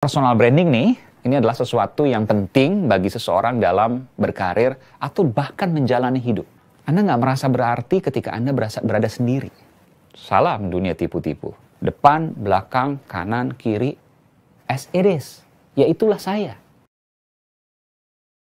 Personal branding nih, ini adalah sesuatu yang penting bagi seseorang dalam berkarir atau bahkan menjalani hidup. Anda nggak merasa berarti ketika Anda berasa, berada sendiri. Salam dunia tipu-tipu. Depan, belakang, kanan, kiri, as it is. Ya itulah saya.